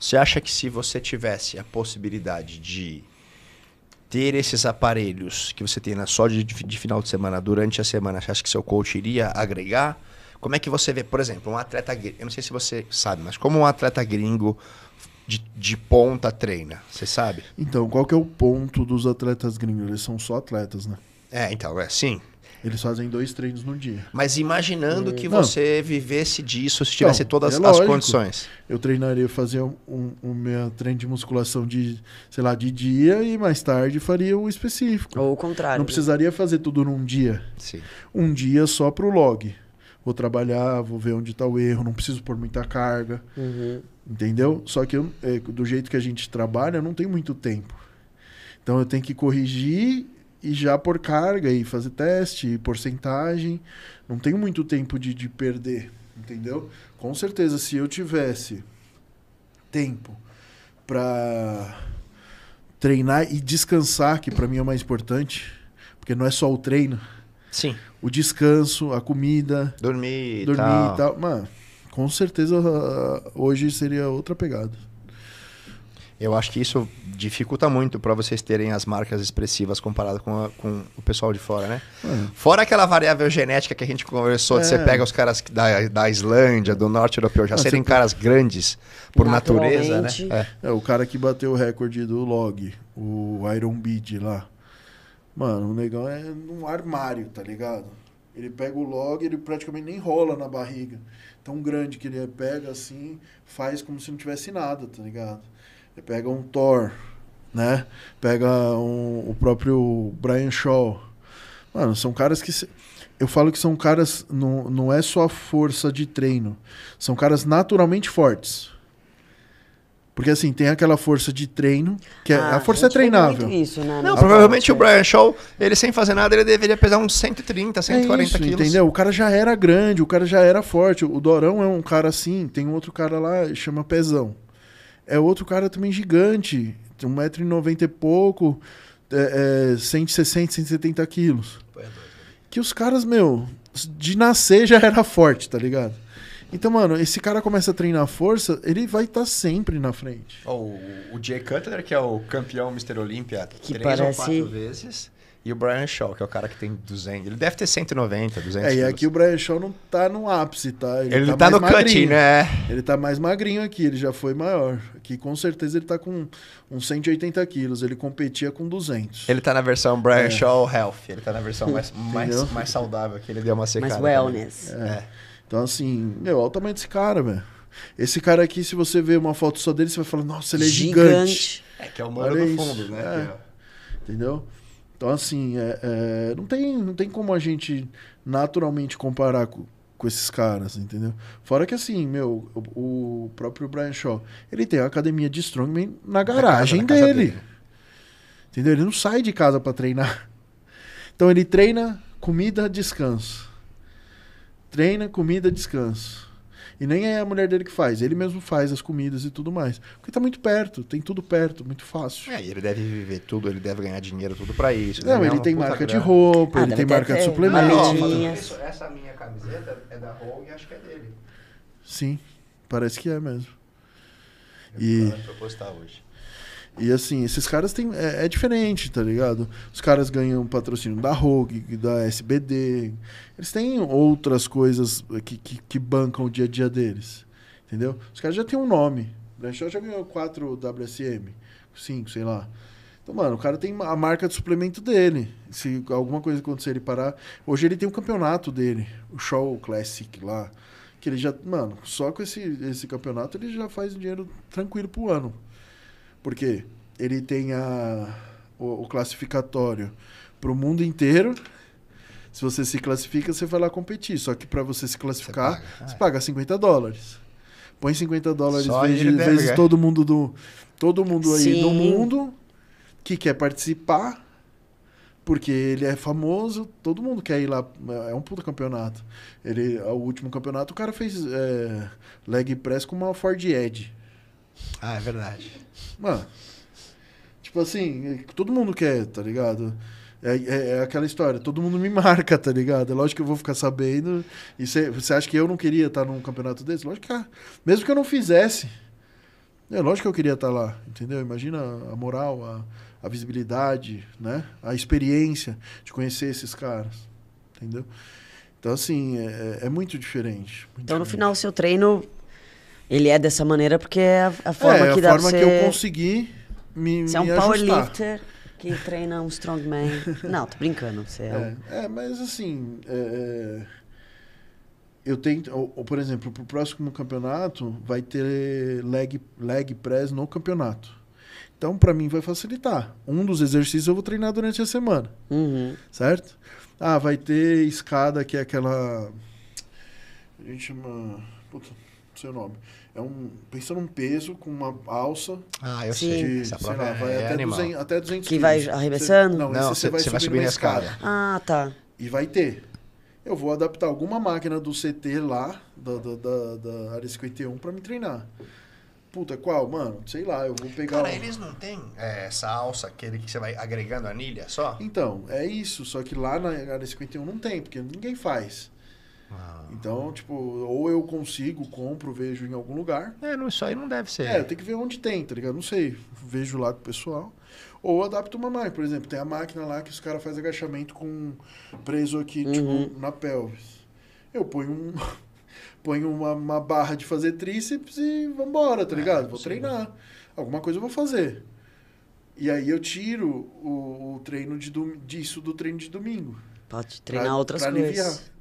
Você acha que se você tivesse a possibilidade de ter esses aparelhos que você tem na só de, de, final de semana, durante a semana, você acha que seu coach iria agregar? Como é que você vê, por exemplo, um atleta. Eu não sei se você sabe, mas como um atleta gringo de, de ponta treina? Você sabe? Então, qual que é o ponto dos atletas gringos? Eles são só atletas, né? É, então, é sim. Eles fazem dois treinos no dia. Mas imaginando é... que não. você vivesse disso, se tivesse não, é todas é as condições. Eu treinaria, eu fazia um, um, meu treino de musculação de, sei lá, de dia e mais tarde faria o específico. Ou o contrário. Não né? precisaria fazer tudo num dia. Sim. Um dia só pro log. Vou trabalhar, vou ver onde está o erro, não preciso pôr muita carga. Uhum. Entendeu? Só que eu, é, do jeito que a gente trabalha, não tem muito tempo. Então eu tenho que corrigir e já por carga e fazer teste, e porcentagem. Não tenho muito tempo de, de perder, entendeu? Com certeza, se eu tivesse tempo para treinar e descansar, que para mim é o mais importante, porque não é só o treino. Sim. O descanso, a comida. Dormir, dormir tal. e tal. Mano, com certeza ah, hoje seria outra pegada. Eu acho que isso dificulta muito para vocês terem as marcas expressivas comparado com, a, com o pessoal de fora, né? Hum. Fora aquela variável genética que a gente conversou, é. de você é. pega os caras da, da Islândia, do norte europeu, já Não, serem caras grandes por natureza, né? É. é. o cara que bateu o recorde do log, o Iron Bead lá. Mano, o negão é num armário, tá ligado? Ele pega o log, ele praticamente nem rola na barriga. Tão grande que ele é, pega assim, faz como se não tivesse nada, tá ligado? Você pega um Thor, né? Pega um, o próprio Brian Shaw. Mano, são caras que. Se... Eu falo que são caras. Não, não é só força de treino. São caras naturalmente fortes. Porque assim, tem aquela força de treino, que é, ah, a força a é treinável. Isso, né? Não, né? provavelmente é. o Brian Shaw, ele sem fazer nada, ele deveria pesar uns 130, 140 é isso, quilos. Entendeu? O cara já era grande, o cara já era forte. O Dorão é um cara assim, tem um outro cara lá, chama Pezão. É outro cara também gigante, 1,90m e pouco, é, é, 160, 170 quilos. É né? Que os caras, meu, de nascer já era forte, tá ligado? Então, mano, esse cara começa a treinar força, ele vai estar tá sempre na frente. Oh, o Jay Cutler, que é o campeão Mr. Olímpia, que três parece... ou quatro vezes e o Brian Shaw, que é o cara que tem 200. Ele deve ter 190, 200 É, e aqui o Brian Shaw não tá no ápice, tá? Ele, ele tá, tá no magrinho. cutting, né? Ele tá mais magrinho aqui, ele já foi maior. Aqui com certeza ele tá com uns 180 quilos, ele competia com 200. Ele tá na versão Brian é. Shaw Health, ele tá na versão mais, mais, mais saudável aqui, ele deu uma secada. Mais wellness. É. É. Então assim, meu, olha o tamanho desse cara, velho. Esse cara aqui, se você ver uma foto só dele, você vai falar, nossa, ele é gigante. gigante. É que é o mano Olha do fundo, né? É. Entendeu? Então, assim, é, é, não, tem, não tem como a gente naturalmente comparar com, com esses caras, entendeu? Fora que, assim, meu, o, o próprio Brian Shaw, ele tem a academia de strongman na garagem na casa, na dele, dele. Entendeu? Ele não sai de casa para treinar. Então, ele treina, comida, descanso. Treina, comida, descanso. E nem é a mulher dele que faz, ele mesmo faz as comidas e tudo mais. Porque tá muito perto, tem tudo perto, muito fácil. É, ele deve viver tudo, ele deve ganhar dinheiro tudo para isso. Não, né? ele é tem marca grana. de roupa, ah, ele tem marca de suplemento. essa minha camiseta é da Rogue, acho que é dele. Sim, parece que é mesmo. Eu postar hoje. E assim, esses caras têm. É, é, diferente, tá ligado? Os caras ganham patrocínio da Rogue, da SBD. Eles têm outras coisas que, que, que bancam o dia a dia deles. Entendeu? Os caras já têm um nome. O né? Brechó já ganhou 4 WSM, 5, sei lá. Então, mano, o cara tem a marca de suplemento dele. Se alguma coisa acontecer ele parar. Hoje ele tem o um campeonato dele, o Show Classic lá. Que ele já. Mano, só com esse, esse campeonato ele já faz dinheiro tranquilo pro ano. Porque ele tem a, o, o classificatório para o mundo inteiro. Se você se classifica, você vai lá competir. Só que para você se classificar, você paga, você paga 50 dólares. Põe 50 dólares Só vezes, vezes é? todo mundo do todo mundo aí do mundo que quer participar, porque ele é famoso, todo mundo quer ir lá. É um puta campeonato. Ele, o último campeonato, o cara fez é, leg press com uma Ford Edge. Ah, é verdade. Mano, tipo assim, todo mundo quer, tá ligado? É, é, é, aquela história, todo mundo me marca, tá ligado? É lógico que eu vou ficar sabendo. E você acha que eu não queria estar num campeonato desse? Lógico que, ah, mesmo que eu não fizesse, é lógico que eu queria estar lá, entendeu? Imagina a moral, a, a visibilidade, né? A experiência de conhecer esses caras, entendeu? Então, assim, é, é, é muito diferente. Muito então, diferente. no final, o seu treino ele é dessa maneira porque é a, forma é, que dá a forma pra você... que eu consegui me Você é um powerlifter que treina um strongman. Não, tô brincando. Você é, é, um... é mas assim... É, é eu tenho, Ou, ou, por exemplo, pro próximo campeonato vai ter leg, leg press no campeonato. Então, para mim, vai facilitar. Um dos exercícios eu vou treinar durante a semana. Uhum. Certo? Ah, vai ter escada, que é aquela... A gente chama... Puta seu nome. É um, pensa num peso com uma alça. Ah, eu sei. De, Essa prova lá, vai é até, 200, até 200 Que vai arremessando? Você, não, não você, vai, vai subir na escada. escada. Ah, tá. E vai ter. Eu vou adaptar alguma máquina do CT lá, da, da, da, da área 51, para me treinar. Puta, qual? Mano, sei lá, eu vou pegar. Cara, um... eles não têm é, essa alça, aquele que você vai agregando anilha só? Então, é isso, só que lá na área 51 não tem, porque ninguém faz. Ah. Então, tipo, ou eu consigo, compro, vejo em algum lugar. É, não, isso aí não deve ser. É, tem que ver onde tem, tá ligado? Não sei. Vejo lá com o pessoal. Ou adapto uma máquina. Por exemplo, tem a máquina lá que os caras fazem agachamento com preso aqui, uhum. tipo, na pelvis. Eu ponho um. ponho uma, uma, barra de fazer tríceps e vambora, tá é, ligado? É, vou sim. treinar. Alguma coisa eu vou fazer. E aí eu tiro o, o treino de dom, disso do treino de domingo. Pode treinar pra, outras pra coisas. Aliviar.